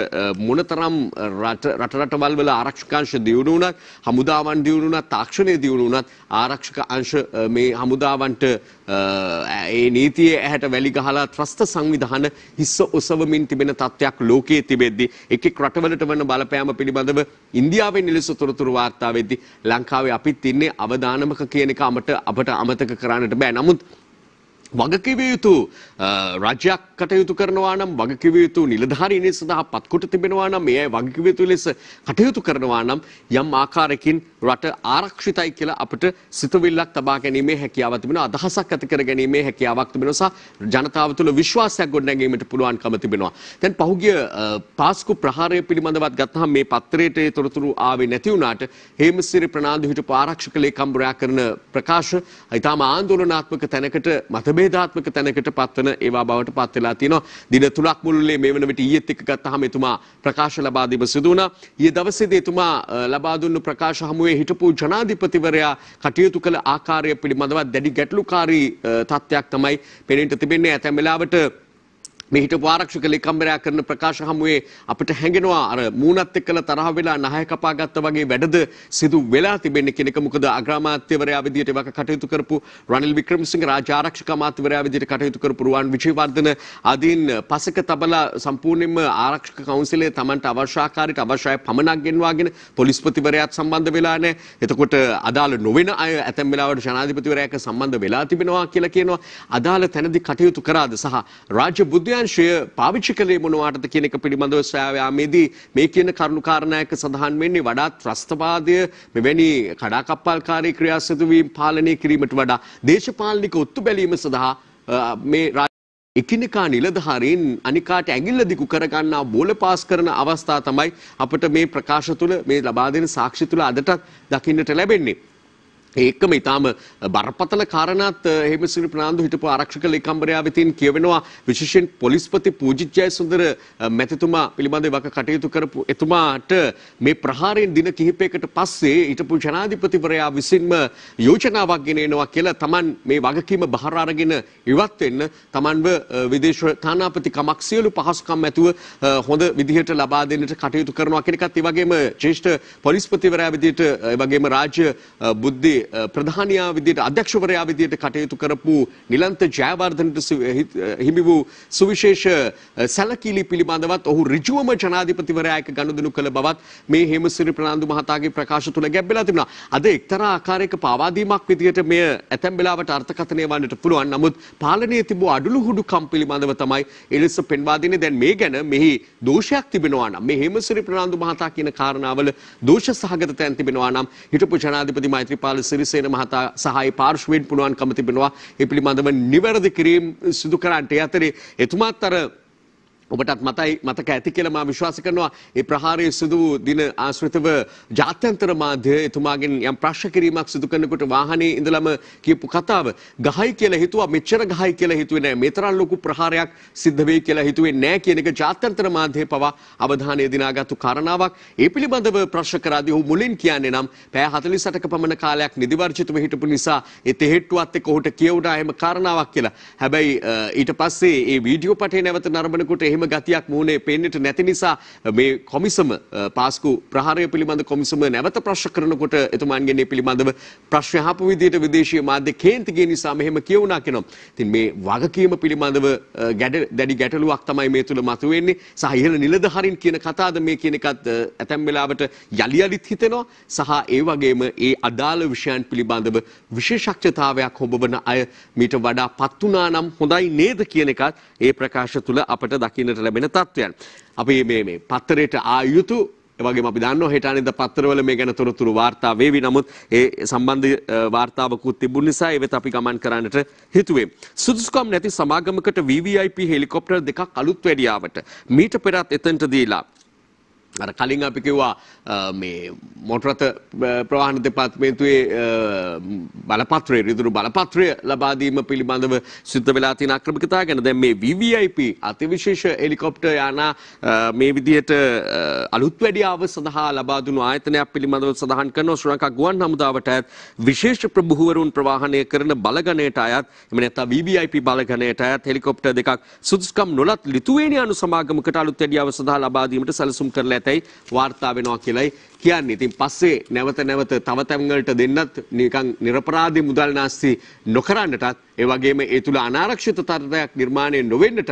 S1: මොනතරම් රට රටවල් වල ආරක්ෂකාංශ දියුණු වුණත් හමුදාවන් දියුණු වුණත් තාක්ෂණය දියුණු වුණත් ආරක්ෂක අංශ මේ හමුදාවන්ට ඒ නීතියේ ඇහැට වැලි ගහලා ත්‍රස්ත සංවිධාන හිස්ස ඔසවමින් තිබෙන තත්ත්වයක් ලෝකයේ තිබෙද්දී එක් එක් රටවලට වන බලපෑම පිළිබඳව ඉන්දියාවෙන් නිලස තොරතුරු වාර්තා වෙද්දී ලංකාවේ අපිත් ඉන්නේ අවදානමක කියන එක අපට අපට අමතක කරන්නට බෑ. නමුත් වගකිව යුතු රජයක් කටයුතු කරනවා නම් වගකිව යුතු නිලධාරීන් සඳහා පත්කොට තිබෙනවා නම් ඒ අය වගකිව යුතු ලෙස කටයුතු කරනවා නම් යම් ආකාරයකින් රට ආරක්ෂිතයි කියලා අපිට සිතවිල්ලක් තබා ගැනීමේ හැකියාව තිබෙනවා අදහසක් ඇති කර ගැනීමේ හැකියාවක් තිබෙනවා සහ ජනතාව තුළ විශ්වාසයක් ගොඩනැගීමට පුළුවන්කම තිබෙනවා. දැන් පහුගිය පාස්කු ප්‍රහාරය පිළිබඳවත් ගත්තහම මේ පත්‍රයට ඒ තොරතුරු ආවේ නැති වුණාට හේමසිරි ප්‍රනාන්දු හිටපු ආරක්ෂක ලේකම්වරයා කරන ප්‍රකාශ ඊටාම ආందోලනාත්මක තැනකට මතබේ ප්‍රභේදාත්මක තැනකට පත්වන ඒවා බවට පත් වෙලා තියෙනවා. දින 3ක් මුළුල්ලේ මේ වන විට ඊයේත් එක්ක ගත්තාම එතුමා ප්‍රකාශ ලබා දීම සිදු වුණා. ඊයේ දවසේදී එතුමා ලබා දුන්නු ප්‍රකාශ හමුවේ හිටපු ජනාධිපතිවරයා කටයුතු කළ ආකාරය පිළිබඳව දැඩි ගැටලුකාරී තත්ත්වයක් තමයි පෙනෙන්න තිබෙන්නේ. ඇතැම් වෙලාවට මේ හිටපු ආරක්ෂක ලේකම්වරයා කරන ප්‍රකාශ හමුවේ අපිට හැඟෙනවා අර මූණත් එක්කලා තරහ වෙලා නහය කපා ගත්තා වගේ වැඩද සිදු වෙලා තිබෙන්නේ කියන එක මොකද අග්‍රාමාත්‍යවරයා විදියට ඒක කටයුතු කරපු රනිල් වික්‍රමසිංහ රාජ්‍ය ආරක්ෂක අමාත්‍යවරයා විදියට කටයුතු කරපු රුවන් විජේවර්ධන ආදීන් පසක තබලා සම්පූර්ණයෙන්ම ආරක්ෂක කවුන්සිලය Tamanට අවශ්‍ය ආකාරයට අවශ්‍යය පමණක් ගෙනවාගෙන පොලිස්පතිවරයාත් සම්බන්ධ වෙලා නැහැ. එතකොට අදාළ නොවන අය ඇතැම් වෙලාවට ජනාධිපතිවරයාක සම්බන්ධ වෙලා තිබෙනවා කියලා කියනවා. අදාළ තැනදී කටයුතු කරාද සහ රාජ්‍ය බුද්ධයා වංශය පාවිච්චි කළේ මොනවාටද කියන එක පිළිබඳව සෑයාමේදී මේ කියන කරුණු කාරණායක සඳහන් වෙන්නේ වඩාත් ත්‍රස්තවාදය මෙවැනි කඩාකප්පල්කාරී ක්‍රියා සිදුවීම් පාලනය කිරීමට වඩා දේශපාලනික ඔත්තු බැලීම සඳහා මේ එකිනෙකා නිලධාරීන් අනිකාට ඇඟිල්ල දිගු කරගන්නා බෝල පාස් කරන අවස්ථා තමයි අපට මේ ප්‍රකාශ තුළ මේ ලබා දෙන සාක්ෂි තුළ අදටත් දකින්නට ලැබෙන්නේ. ඒකම ඉතාම බරපතල කාරණත් හෙමසිරි ප්‍රනාාන්දු හිටපු ආරක්ෂක ලේකම්බරයා විතින් කියවෙනවා විශෂෙන් පොලිස්පති පූජිච්චය සුන්දර මැතිතුමා පිළිබඳ වක කටයුතු කරපු එතුමාට මේ ප්‍රහාරයෙන් දින කිහිපයකට පස්සේ ඉටපු ජනාධිපතිවරයා විසින්ම යෝජනාවක් ගෙනනවා කියලා තමන් මේ වගකීම බහරාරගෙන ඉවත්වෙන්න තමන්ව විදේශ තානාපති කමක් සියලු පහසුකම් ඇතුව හොඳ විදිහට ලබා දෙන්නට කටයුතු කරනවා කෙනෙකත් ඒ වගේම ජේෂ්ඨ පොලිස්පතිවරයා විදිහට ඒ වගේම රාජ්‍ය බුද්ධි ඒ ප්‍රධානියා විදියට අධ්‍යක්ෂවරයා විදියට කටයුතු කරපු නිලන්ත ජයවර්ධනට හිමි වූ සුවිශේෂ සැලකිලි පිළිබඳවත් ඔහු ඍජුවම ජනාධිපතිවරයා එක්ක ගනුදෙනු කළ බවත් මේ හේමසිරි ප්‍රනාන්දු මහතාගේ ප්‍රකාශ තුල ගැබ්බෙලා තිබුණා. අද එක්තරා ආකාරයක පාවාදීමක් විදියට මෙය ඇතැම් වෙලාවට අර්ථකථනය වන්නට පුළුවන්. නමුත් පාලනයේ තිබූ අඩලුහුඩුකම් පිළිබඳව තමයි එලෙස පෙන්වා දෙන්නේ. දැන් මේ ගැන මෙහි දෝෂයක් තිබෙනවා නම් මේ හේමසිරි ප්‍රනාන්දු මහතා කියන කාරණාවල දෝෂ සහගත තැන් තිබෙනවා නම් හිටපු ජනාධිපති මෛත්‍රීපාල සිරිසේන මහතා සහාය පාර්ශවයෙන් පුළුවන්කම තිබෙනවා. ඒ පිළිබඳව නිවැරදි කිරීම සිදු කරන්නට. ඒ අතරේ එතුමාත් අර ඔබටත් මතයි මතක ඇති කියලා මා විශ්වාස කරනවා ඒ ප්‍රහාරය සිදු වූ දින ආශ්‍රිතව ජාත්‍යන්තර මාධ්‍ය එතුමාගෙන් යම් ප්‍රශ්න කිරීමක් සිදු කරනකොට වාහනේ ඉඳලම කියපු කතාව ගහයි කියලා හිතුවා මෙච්චර ගහයි කියලා හිතුවේ නෑ මේ තරම් ලොකු ප්‍රහාරයක් සිද්ධ වෙයි කියලා හිතුවේ නෑ කියන එක ජාත්‍යන්තර මාධ්‍යයේ පවා අවධානය දිනාගත්තු කාරණාවක් ඒ පිළිබඳව ප්‍රශ්න කරාදී ඔහු මුලින් කියන්නේ නම් පැය 48ක පමණ කාලයක් නිදිවර්ජිතව හිටපු නිසා ඒ තෙහෙට්ටුවත් එක්ක ඔහුට කියවුණා එහෙම කාරණාවක් කියලා. හැබැයි ඊට පස්සේ ඒ වීඩියෝ පටේ නැවත නරඹනකොට එහෙම එහෙම ගතියක් මුහුණේ පේන්නට නැති නිසා මේ කොමිසම පාස්කු ප්‍රහාරය පිළිබඳ කොමිසම නැවත ප්‍රශ්න කරනකොට එතුමන්ගේ මේ පිළිබඳව ප්‍රශ්න අහපු විදිහට විදේශීය මාධ්‍ය කේන්ති ගිය නිසා මෙහෙම කියුණා කියනවා. ඉතින් මේ වගකීම පිළිබඳව දැඩි ගැටලුවක් තමයි මේ තුල මතුවෙන්නේ. සහ ඉහළ නිලධාරීන් කියන කතාවද මේ කියන එකත් ඇතැම් වෙලාවට යලි යලිත් හිතෙනවා. සහ ඒ වගේම ඒ අදාළ විෂයන් පිළිබඳව විශේෂඥතාවයක් හොබවන අය මීට වඩා පත් වුණා නම් හොඳයි නේද කියන එකත් ඒ ප්‍රකාශ තුල අපට දකින්න දකින්නට ලැබෙන තත්ත්වයන්. අපි මේ මේ පත්තරයට ආයුතු වගේ අපි දන්න හෙටානිද පත්තරවල මේ ගැන තොරතුරු වාර්තා වේවි නමුත් ඒ සම්බන්ධ වාර්තාවකුත් තිබුණ නිසා ඒ වෙත අපි ගමන් කරන්නට හිතුවේ. සුදුසුකම් නැති සමාගමකට VVIP හෙලිකොප්ටර් දෙකක් අලුත් වැඩියාවට මීට පෙරත් එතනට දීලා අර කලින් අපි කිව්වා මේ මොටරත ප්‍රවාහන දෙපාර්තමේන්තුවේ බලපත්‍රය රිදුරු බලපත්‍රය ලබා දීම පිළිබඳව සිද්ධ වෙලා තියෙන අක්‍රමිකතා ගැන දැන් මේ VVIP අතිවිශේෂ හෙලිකොප්ටර් යානා මේ විදිහට අලුත් වැඩියාව සඳහා ලබා දුණු ආයතනයක් පිළිබඳව සඳහන් කරනවා ශ්‍රී ලංකා ගුවන් හමුදාවට අයත් විශේෂ ප්‍රභූවරුන් ප්‍රවාහනය කරන බලගණයට අයත් එහෙම නැත්නම් VVIP බලගණයට අයත් හෙලිකොප්ටර් දෙකක් සුදුසුකම් නොලත් ලිතුවේනියානු සමාගමකට අලුත් වැඩියාව සඳහා ලබා දීමට සැලසුම් කරලා ඇතැයි වාර්තා වෙනවා කියලයි කියන්නේ. ඉතින් පස්සේ නැවත නැවත තව තැන්වලට දෙන්නත් නිකන් නිර්පරාදී මුදල් නාස්ති නොකරන්නටත් ඒ වගේම ඒ තුල අනාරක්ෂිත තත්ත්වයක් නිර්මාණය නොවෙන්නටත්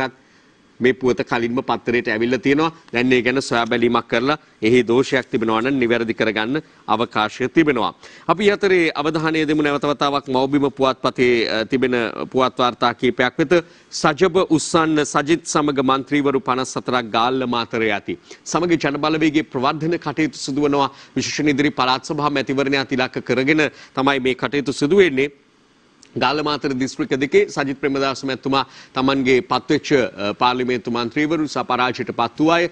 S1: මේ පුවත කලින්ම පත්තරයට ඇවිල්ලා තියෙනවා. දැන් ඒ ගැන සොයා බැලීමක් කරලා එහි දෝෂයක් තිබෙනවා නම් නිවැරදි කරගන්න අවකාශය තිබෙනවා. අපි අතරේ අවධානය දෙමු නැවත වතාවක් මෞබිම පුවත්පතේ තිබෙන පුවත් වාර්තා කීපයක් වෙත. සජබ උස්සන්න සජිත් සමග മന്ത്രിවරු 54ක් ගාල්ල මාතරේ ඇති. සමග ජනබලවේගයේ ප්‍රවර්ධන කටයුතු සිදු වෙනවා. විශේෂ ඉදිරි පළාත් සභා මැතිවරණය අතිලක්ක කරගෙන තමයි මේ කටයුතු සිදු වෙන්නේ. ගාලමාතර දිස්ත්‍රික්ක දෙකේ සජිත් ප්‍රේමදාස මැතිතුමා තමන්ගේ පත්වෙච්ච පාර්ලිමේන්තු මන්ත්‍රීවරු සපරාජයට පත් වූ අය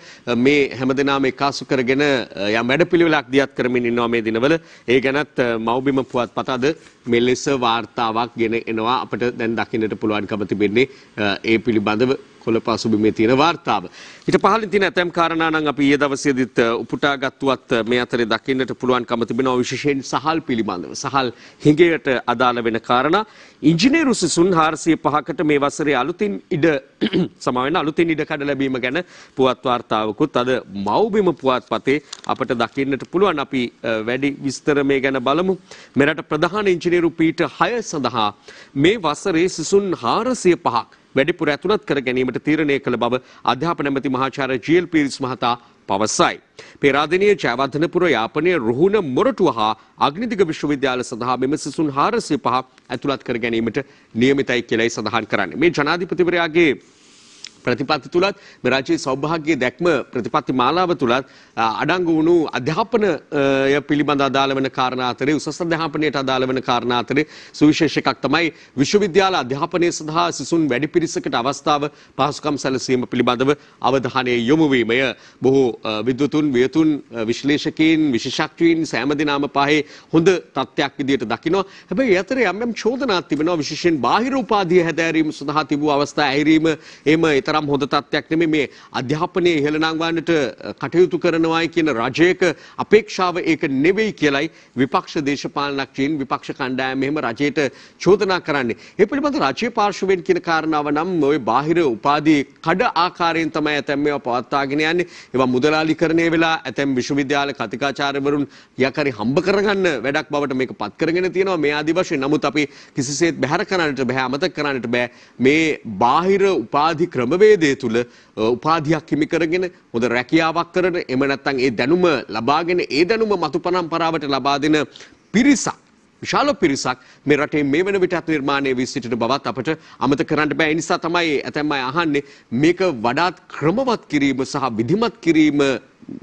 S1: මේ හැමදෙනාම එකාසු කරගෙන යම් වැඩපිළිවෙලක් දියත් කරමින් ඉන්නවා මේ දිනවල ඒ ගැනත් මව්බිම පුවත්පත අද මෙලෙස වාර්තාවක් ගෙන එනවා අපිට දැන් දකින්නට පුළුවන්කම තිබෙන්නේ ඒ පිළිබඳව කොළ පාසුබිමේ තියෙන වාර්තාව. ඊට පහළින් තියෙන ඇතම් කාරණා නම් අපි ඊයේ දවසේදීත් උපුටා ගත්තුවත් මේ අතරේ දකින්නට පුළුවන්කම තිබෙනවා විශේෂයෙන් සහල් පිළිබඳව. සහල් හිඟයට අදාළ වෙන කාරණා ඉංජිනේරු සිසුන් 405කට මේ වසරේ අලුතින් ඉඩ සමාවෙන්න අලුතින් ඉඩකඩ ලැබීම ගැන පුවත් වාර්තාවකුත් අද මව්බිම පුවත්පතේ අපට දකින්නට පුළුවන් අපි වැඩි විස්තර මේ ගැන බලමු. මෙරට ප්‍රධාන ඉංජිනේරු පීට 6 සඳහා මේ වසරේ සිසුන් 405ක් වැඩිපුර ඇතුළත් කර ගැනීමට තීරණය කළ බව අධ්‍යාපන ඇමති මහාචාර්ය ජීල් පීරිස් මහතා පවසයි. පෙරාදනය ජයවර්ධනපුර යාපනය රුහුණ මොරටුව හා අග්නිදිග විශ්වවිද්‍යාල සඳහා මෙම සිසුන් හාරසිය පහ ඇතුළත් කර ගැනීමට නියමිතයි කියලයි සඳහන් කරන්න. මේ ජනාධිපතිවරයාගේ ප්‍රතිපත්ති තුලත් මේ රජයේ සෞභාග්‍ය දැක්ම ප්‍රතිපත්ති මාලාව තුලත් අඩංගු වුණු අධ්‍යාපනය පිළිබඳ අදාළ වෙන කාරණා අතරේ උසස් අධ්‍යාපනයට අදාළ වෙන කාරණා අතරේ සුවිශේෂ එකක් තමයි විශ්වවිද්‍යාල අධ්‍යාපනය සඳහා සිසුන් වැඩි පිරිසකට අවස්ථාව පහසුකම් සැලසීම පිළිබඳව අවධානය යොමු වීමය. බොහෝ විද්වතුන්, වියතුන්, විශ්ලේෂකීන්, විශේෂඥයින් සෑම දිනම පහේ හොඳ තත්ත්වයක් විදිහට දකිනවා. හැබැයි අතරේ යම් යම් චෝදනා තිබෙනවා විශේෂයෙන් බාහිර උපාධිය හැදෑරීම සඳහා තිබූ අවස්ථා ඇහිරීම එහෙම ඊතර තරම් හොඳ තත්ත්වයක් නෙමෙයි මේ අධ්‍යාපනයේ ඉහළ නංවන්නට කටයුතු කරනවායි කියන රජයක අපේක්ෂාව ඒක නෙවෙයි කියලයි විපක්ෂ දේශපාලනඥයින් විපක්ෂ කණ්ඩායම මෙහෙම රජයට චෝදනා කරන්නේ. ඒ පිළිබඳ රජයේ පාර්ශවයෙන් කියන කාරණාව නම් ওই බාහිර උපාධි කඩ ආකාරයෙන් තමයි ඇතැම් මේවා පවත්වාගෙන යන්නේ. ඒවා මුදලාලිකරණය වෙලා ඇතැම් විශ්වවිද්‍යාල කතිකාචාර්යවරුන් යකරි හම්බ කරගන්න වැඩක් බවට මේක පත් කරගෙන තියෙනවා. මේ ආදි වශයෙන් නමුත් අපි කිසිසේත් බැහැර කරන්නට බෑ අමතක කරන්නට බෑ මේ බාහිර උපාධි ක්‍රම ක්‍රමවේදය තුළ උපාධයක් හිමි කරගෙන හොඳ රැකියාවක් කරන එම නැත්තං ඒ දැනුම ලබාගෙන ඒ දැනුම මතු පරම්පරාවට ලබා දෙන පිරිසක් විශාල පිරිසක් මේ රටේ මේ වන විටත් නිර්මාණය වී සිටින බවත් අපට අමත කරන්න බෑ නිසා තමයි ඇතැම් අය අහන්නේ මේක වඩාත් ක්‍රමවත් කිරීම සහ විධිමත් කිරීම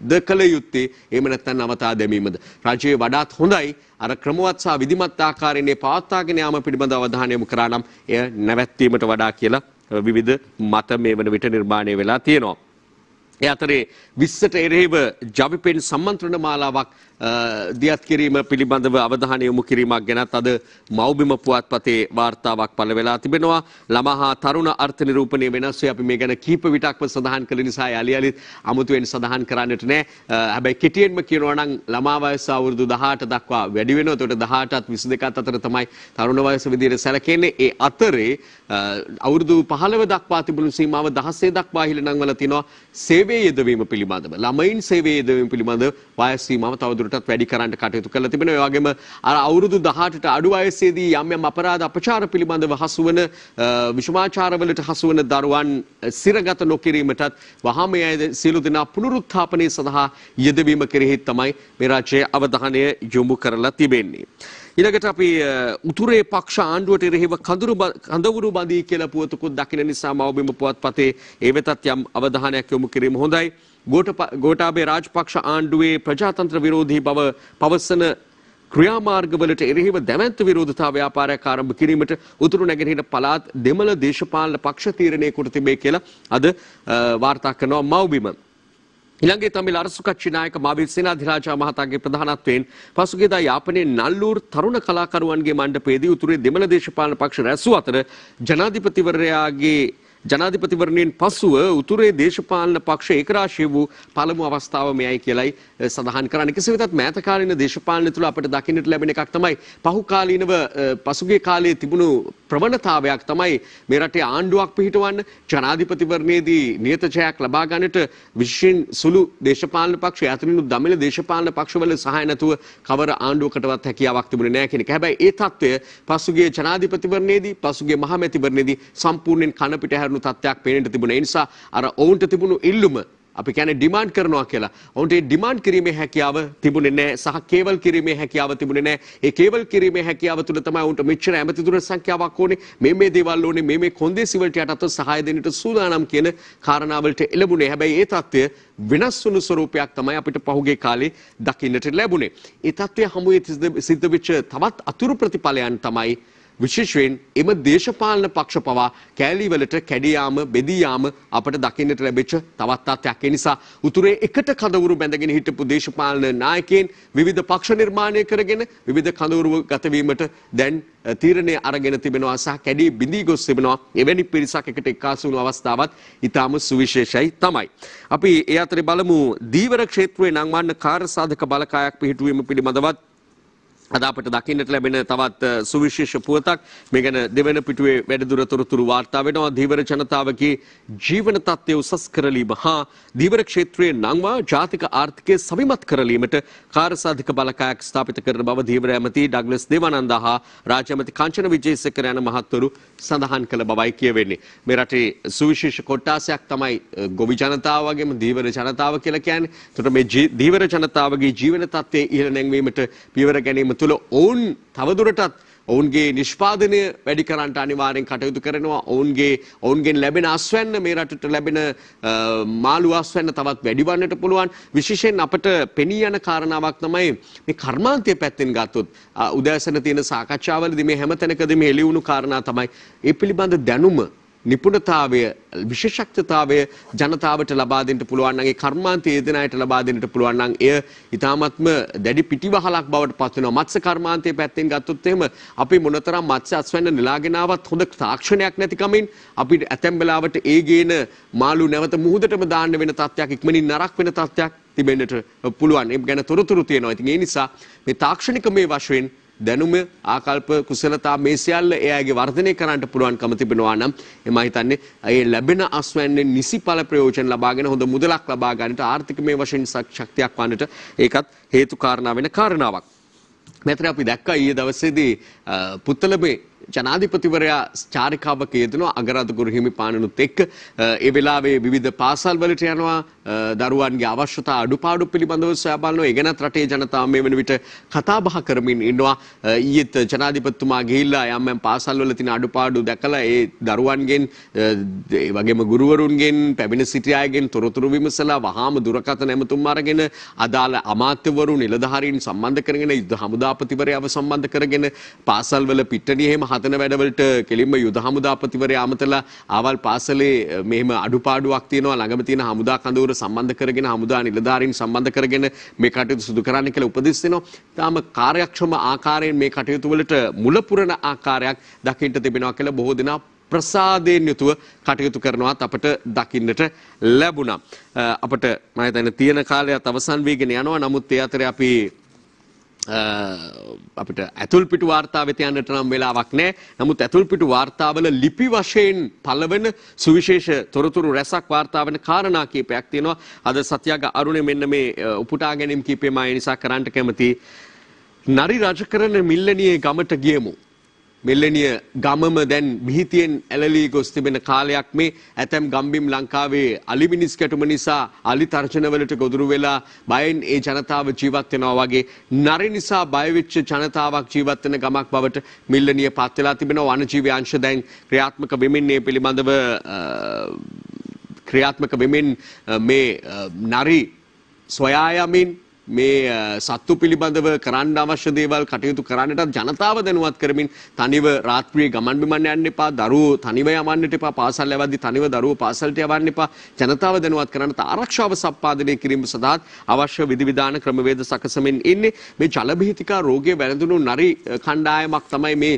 S1: ද කළ යුත්තේ එහෙම නැත්නම් අවතා දැමීමද රජයේ වඩාත් හොඳයි අර ක්‍රමවත් සහ විධිමත් ආකාරයෙන් පවත්වාගෙන යාම පිළිබඳව අවධානය යොමු කරා නම් එය නැවැත්වීමට වඩා කියලා විවිධ මත මේ වන විට නිර්මාණය වෙලා තියෙනවා. ඒ අතරේ 20ට එරෙහිව ජවිපෙන් සම්මන්ත්‍රණ මාලාවක් දියත් කිරීම පිළිබඳව අවධානය යොමු කිරීමක් ගැනත් අද මව්බිම පුවත්පතේ වාර්තාවක් පළ වෙලා තිබෙනවා. ළමා හා තරුණ අර්ථ නිරූපණය වෙනස් වේ අපි මේ ගැන කීප විටක්ම සඳහන් කළ නිසා යලි යලිත් අමුතුවෙන් සඳහන් කරන්නට නෑ. හැබැයි කෙටියෙන්ම කියනවා නම් ළමා වයස අවුරුදු 18 දක්වා වැඩි වෙනවා. එතකොට 18ත් 22ත් අතර තමයි තරුණ වයස විදිහට සැලකෙන්නේ. ඒ අතරේ අවුරුදු 15 දක්වා තිබුණු සීමාව 16 දක්වා හිලනං වල තිනවා. සේවය සේවයේ යෙදවීම පිළිබඳව ළමයින් සේවයේ යෙදවීම පිළිබඳව වයස් සීමාව තවදුරටත් වැඩි කරන්න කටයුතු කරලා තිබෙනවා. ඒ වගේම අර අවුරුදු 18ට අඩු වයසේදී යම් යම් අපරාධ අපචාර පිළිබඳව හසු වන විෂමාචාරවලට හසු වන දරුවන් සිරගත නොකිරීමටත් වහාම යයි සියලු දෙනා පුනරුත්ථාපනය සඳහා යෙදවීම කෙරෙහි තමයි මේ රාජ්‍යයේ අවධානය යොමු කරලා තිබෙන්නේ. ඊළඟට අපි උතුරේ පක්ෂ ආණ්ඩුවට එරෙහිව කඳුරු කඳවුරු බඳී කියලා පුවතකුත් දකින නිසා මවබිම පුවත්පතේ ඒ වෙතත් යම් අවධානයක් යොමු කිරීම හොඳයි. ගෝටාබේ රාජපක්ෂ ආණ්ඩුවේ ප්‍රජාතන්ත්‍ර විරෝධී බව පවසන ක්‍රියාමාර්ගවලට එරෙහිව දැවැන්ත විරෝධතා ව්‍යාපාරයක් ආරම්භ කිරීමට උතුරු නැගෙනහිර පළාත් දෙමළ දේශපාලන පක්ෂ තීරණයකට තිබේ කියලා අද වාර්තා කරනවා මව්බිම. ඉළගේ තමිල් අරසුකච්චිනායක මාවිල් සේනාධිරාජා මහතාගේ ප්‍රධානත්වයෙන් පසුගේදා යාපනයේ නල්ලූර් තරුණ කලාකරුවන්ගේ මණ්ඩපයේදී උතුරේ දෙමළ දේශපාලන පක්ෂ රැස්වූ අතර ජනාධිපතිවරයාගේ ජනාධිපතිවරණයෙන් පසුව උතුරේ දේශපාලන පක්ෂ ඒකරාශී වූ පළමු අවස්ථාව මෙයයි කියලයි සඳහන් කරන්නේ. කෙසේ වෙතත් මෑත කාලීන දේශපාලනය තුළ අපිට දකින්නට ලැබෙන එකක් තමයි පහුකාලීනව පසුගිය කාලයේ තිබුණු ප්‍රවණතාවයක් තමයි මේ රටේ ආණ්ඩුවක් පිහිටවන්න ජනාධිපතිවරණයේදී නියත ජයක් ලබා ගන්නට විශේෂයෙන් සුළු දේශපාලන පක්ෂ ඇතුළුණු දමිළ දේශපාලන පක්ෂවල සහාය නැතුව කවර ආණ්ඩුවකටවත් හැකියාවක් තිබුණේ නැහැ කියන එක. හැබැයි ඒ తත්වය පසුගිය ජනාධිපතිවරණයේදී පසුගිය මහමැතිවරණයේදී සම්පූර්ණයෙන් කන පිට හැරුණු කරනු තත්ත්වයක් පේනට තිබුණ නිසා අර ඔවුන්ට තිබුණු ඉල්ලුම අපි කැන ඩිමාන්් කරනවා කියලා ඔවුන්ට ඩිමාන්් කිරීමේ හැකියාව තිබුණ නෑ සහ කේවල් කිරීමේ හැකියාව තිබුණ නෑ ඒ කේවල් කිරීමේ හැකියාව තුළ තමයි ඔවුන්ට මෙච්චර ඇමතිදුර සංඛ්‍යාවක් ඕනේ මේ මේ දේවල් ඕනේ මේ මේ කොන්දේසි වලට යටත්ව සහාය දෙන්නට සූදානම් කියන කාරණාවලට එළඹුණේ හැබැයි ඒ තත්ත්වය වෙනස් වුණු ස්වරූපයක් තමයි අපිට පහුගේ කාලේ දකින්නට ලැබුණේ ඒ තත්ත්වය හමුවේ සිද්ධ වෙච්ච තවත් අතුරු ප්‍රතිඵලයන් තමයි විශේෂයෙන් එම දේශපාලන පක්ෂ පවා කෑලිවලට කැඩියාම බෙදියාම අපට දකින්නට ලැබෙච්ච තවත් තත්ත්වයක්. ඒ නිසා උතුරේ එකට කඳවුරු බැඳගෙන හිටපු දේශපාලන නායකයන් විවිධ පක්ෂ නිර්මාණය කරගෙන විවිධ කඳවුරු ගත වීමට දැන් තීරණය අරගෙන තිබෙනවා සහ කැඩී බිඳී ගොස් තිබෙනවා. එවැනි පිරිසක් එකට එක්කාසු වුණු අවස්ථාවත් ඊටාම සුවිශේෂයි තමයි. අපි ඒ අතරේ බලමු දීවර ක්ෂේත්‍රයේ නංවන්න කාර්යසාධක බලකායක් පිහිටුවීම පිළිබඳවත් අද අපට දකින්නට ලැබෙන තවත් සුවිශේෂ පුවතක් මේ ගැන දෙවන පිටුවේ වැඩිදුර තොරතුරු වාර්තා වෙනවා ධීවර ජනතාවගේ ජීවන තත්ත්වය උසස් කරලීම හා ධීවර ක්ෂේත්‍රයේ නංවා ජාතික ආර්ථිකය සවිමත් කරලීමට කාර්යසාධක බලකායක් ස්ථාපිත කරන බව ධීවර ඇමති ඩග්ලස් දේවානන්ද හා රාජ්‍ය ඇමති කාංචන විජේසේකර යන මහත්වරු සඳහන් කළ බවයි කියවෙන්නේ මේ රටේ සුවිශේෂ කොට්ටාසයක් තමයි ගොවි ජනතාව වගේම ධීවර ජනතාව කියලා කියන්නේ. ඒතර මේ ධීවර ජනතාවගේ ජීවන තත්ත්වය ඉහළ නැංවීමට පියවර ගැනීම තුළ ඔවුන් තවදුරටත් ඔවුන්ගේ නිෂ්පාදනය වැඩි කරන්නට අනිවාරෙන් කටයුතු කරනවා ඔවුන්ගේ ඔවුන්ගෙන් ලැබෙන අස්වැන්න මේ රටට ලැබෙන මාළු අස්වැන්න තවත් වැඩිවන්නට පුළුවන් විශේෂයෙන් අපට පෙනී යන කාරණාවක් තමයි මේ කර්මාන්තය පැත්තෙන් ගත්තොත් උදෑසන තියෙන සාකච්ඡාවලදී මේ හැමතැනකදී මේ එළිවුණු කාරණා තමයි ඒ පිළිබඳ දැනුම නිපුණතාවය විශේෂක්ෂතාවය ජනතාවට ලබා දෙන්න පුළුවන් නම් ඒ කර්මාන්තය යෙදෙන අයට ලබා දෙන්න පුළුවන් නම් එය ඊ타ත්ම දැඩි පිටිවහලක් බවට පත් වෙනවා මත්ස්‍ය කර්මාන්තයේ පැත්තෙන් ගත්තොත් එහෙම අපි මොනතරම් මත්ස්‍ය අස්වැන්න නෙලාගෙන ආවත් හොඳ තාක්ෂණයක් නැතිකමින් අපිට ඇතැම් වෙලාවට ඒ ගේන මාළු නැවත මුහුදටම දාන්න වෙන තත්ත්වයක් ඉක්මනින් නරක් වෙන තත්ත්වයක් තිබෙන්නට පුළුවන්. ඒ ගැන තොරතුරු තියෙනවා. ඉතින් ඒ නිසා මේ තාක්ෂණික මේ වශයෙන් දැනුම ආකල්ප කුසලතා මේ සියල්ල එයාගේ වර්ධනය කරන්නට පුළුවන්කම තිබෙනවා නම් එම හිතන්නේ ඒ ලැබෙන අස්වැන්නේ නිසි ඵල ප්‍රයෝජන ලබාගෙන හොඳ මුදලක් ලබා ගන්නට ආර්ථිකමය වශයෙන් ශක්තියක් වන්නට ඒකත් හේතු කාරණා වෙන කාරණාවක්. මෙතන අපි දැක්කා ඊයේ දවසේදී පුත්තලමේ ජනාධිපතිවරයා චාරිකාවක යෙදෙනවා අගරාධපුර හිමිපාණනුත් එක්ක ඒ වෙලාවේ විවිධ පාසල් වලට යනවා දරුවන්ගේ අවශ්‍යතා අඩුපාඩු පිළිබඳව සොයා බලනවා ඒ ගැනත් රටේ ජනතාව මේ වෙන විට කතා බහ කරමින් ඉන්නවා ඊයේත් ජනාධිපතිතුමා ගිහිල්ලා යම් යම් පාසල් වල තියෙන අඩුපාඩු දැකලා ඒ දරුවන්ගෙන් ඒ වගේම ගුරුවරුන්ගෙන් පැමිණ සිටි අයගෙන් තොරතුරු විමසලා වහාම දුරකථන ඇමතුම් අරගෙන අදාළ අමාත්‍යවරු නිලධාරීන් සම්බන්ධ කරගෙන යුද්ධ හමුදාපතිවරයව සම්බන්ධ කරගෙන පාසල් වල පිටණිය එහෙම හදන වැඩවලට කෙලින්ම යුද හමුදාපතිවරයා අමතලා ආවල් පාසලේ මෙහෙම අඩුපාඩුවක් තියෙනවා ළඟම තියෙන හමුදා කඳවුර සම්බන්ධ කරගෙන හමුදා නිලධාරීන් සම්බන්ධ කරගෙන මේ කටයුතු සිදු කරන්න කියලා උපදෙස් දෙනවා. තාම කාර්යක්ෂම ආකාරයෙන් මේ කටයුතු වලට මුල පුරන ආකාරයක් දකින්න තිබෙනවා කියලා බොහෝ දෙනා ප්‍රසාදයෙන් යුතුව කටයුතු කරනවත් අපට දකින්නට ලැබුණා. අපට මම හිතන්නේ තියෙන කාලයත් අවසන් වීගෙන යනවා. නමුත් ඒ අතරේ අපි අපිට ඇතුල්පිටු වාර්තා වෙත යන්නට නම් වෙලාවක් නෑ. නමුත් ඇතුල්පිටු වාර්තාවල ලිපි වශයෙන් පළවෙන සුවිශේෂ තොරතුරු රැසක් වාර්තා වෙන කාරණා කීපයක් තියෙනවා. අද සත්‍යග අරුණේ මෙන්න මේ උපුටා ගැනීම කීපෙම ඒ නිසා කරන්නට කැමති. නරි රජකරන මිල්ලනියේ ගමට ගියමු. මෙල්ලනිය ගමම දැන් බිහිතියෙන් ඇලලී ගොස් තිබෙන කාලයක් මේ ඇතැම් ගම්බිම් ලංකාවේ අලි මිනිස් කැටුම නිසා අලි තර්ජනවලට ගොදුරු වෙලා බයෙන් ඒ ජනතාව ජීවත් වෙනවා වගේ නරි නිසා බය වෙච්ච ජනතාවක් ජීවත් වෙන ගමක් බවට මිල්ලනිය පත් වෙලා තිබෙනවා වනජීවී අංශ දැන් ක්‍රියාත්මක වෙමින් මේ පිළිබඳව ක්‍රියාත්මක වෙමින් මේ නරි සොයා යමින් මේ සත්තු පිළිබඳව කරන්න අවශ්‍ය දේවල් කටයුතු කරන්නටත් ජනතාව දැනුවත් කරමින් තනිව රාත්‍රියේ ගමන් බිමන් යන්න එපා දරුවෝ තනිව යවන්නට එපා පාසල් යවද්දී තනිව දරුවෝ පාසලට යවන්න එපා ජනතාව දැනුවත් කරන්නට ආරක්ෂාව සම්පාදනය කිරීම සඳහා අවශ්‍ය විධිවිධාන ක්‍රමවේද සකසමින් ඉන්නේ මේ ජලභීතිකා රෝගය වැළඳුණු නරි කණ්ඩායමක් තමයි මේ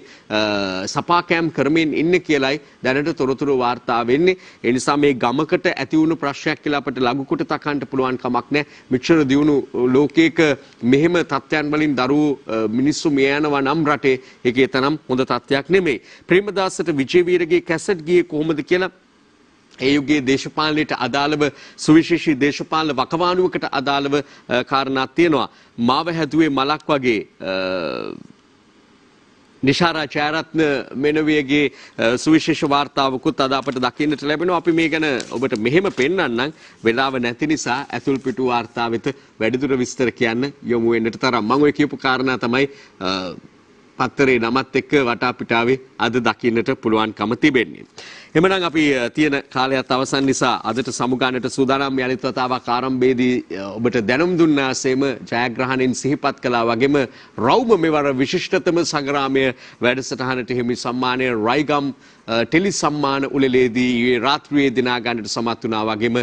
S1: සපාකෑම් කරමින් ඉන්නේ කියලයි දැනට තොරතුරු වාර්තා වෙන්නේ ඒ නිසා මේ ගමකට ඇති වුණු ප්‍රශ්නයක් කියලා අපිට ලඝු කොට තකන්න පුළුවන් කමක් නැහැ මිච්ඡර දියුණු ලෝකයක මෙහෙම තත්ත්වයන් වලින් දරුවෝ මිනිස්සු මිය යනවා නම් රටේ ඒකේ තනම් හොඳ තත්ත්වයක් නෙමෙයි. ප්‍රේමදාසට විජේවීරගේ කැසට් ගියේ කොහොමද කියලා ඒ යුගයේ දේශපාලනයට අදාළව සුවිශේෂී දේශපාලන වකවානුවකට අදාළව කාරණා තියෙනවා. මාව හැදුවේ මලක් වගේ නිශාරා චෑරත්න මෙනවියගේ සුවිශේෂ වාර්තාවකුත් අද අපට දකින්නට ලැබෙනවා. අපි මේ ගැන ඔබට මෙහෙම පෙන්වන්නම්. වෙලාව නැති නිසා ඇතුල් පිටු වාර්තා වෙත වැඩිදුර විස්තර කියන්න යොමු වෙන්නට තරම්. මම ඔය කියපු කාරණා තමයි පත්තරේ නමත් එක්ක වටාපිටාවේ අද දකින්නට පුළුවන්කම තිබෙන්නේ. එමනම් අපි තියෙන කාලයත් අවසන් නිසා අදට සමුගානට සූදානම් යළිත් වතාවක් ආරම්භයේදී ඔබට දැනුම් දුන්නාසේම ජයග්‍රහණයෙන් සිහිපත් කළා වගේම රෞම මෙවර විශිෂ්ටතම සංග්‍රාමය වැඩසටහනට හිමි සම්මානය රයිගම් ටෙලි සම්මාන උළෙලේදී රාත්‍රියේ දිනා ගන්නට සමත් වුණා වගේම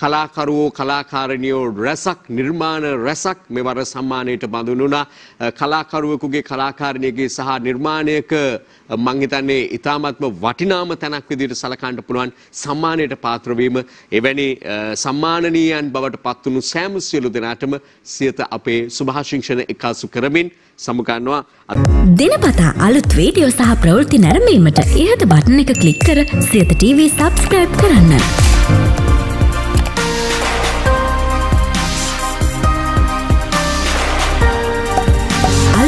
S1: කලාකරුවෝ කලාකාරණියෝ රැසක් නිර්මාණ රැසක් මෙවර සම්මානයට බඳුනුනා කලාකරුවෙකුගේ කලාකාරණියගේ සහ නිර්මාණයක මං හිතන්නේ ඊ타මත්ම වටිනාම තැනක් විදිහට සලකන්න පුළුවන් සම්මානයට පාත්‍ර වීම එවැනි සම්මානනීයන් බවට පත් වුණු සෑම සියලු දෙනාටම සියත අපේ සුභාශිංසන එකතු කරමින් සමුගන්නවා දිනපතා අලුත් වීඩියෝ සහ ප්‍රවෘත්ති නැරඹීමට ඉහත බටන් එක ක්ලික් කර සියත TV සබස්ක්‍රයිබ් කරන්න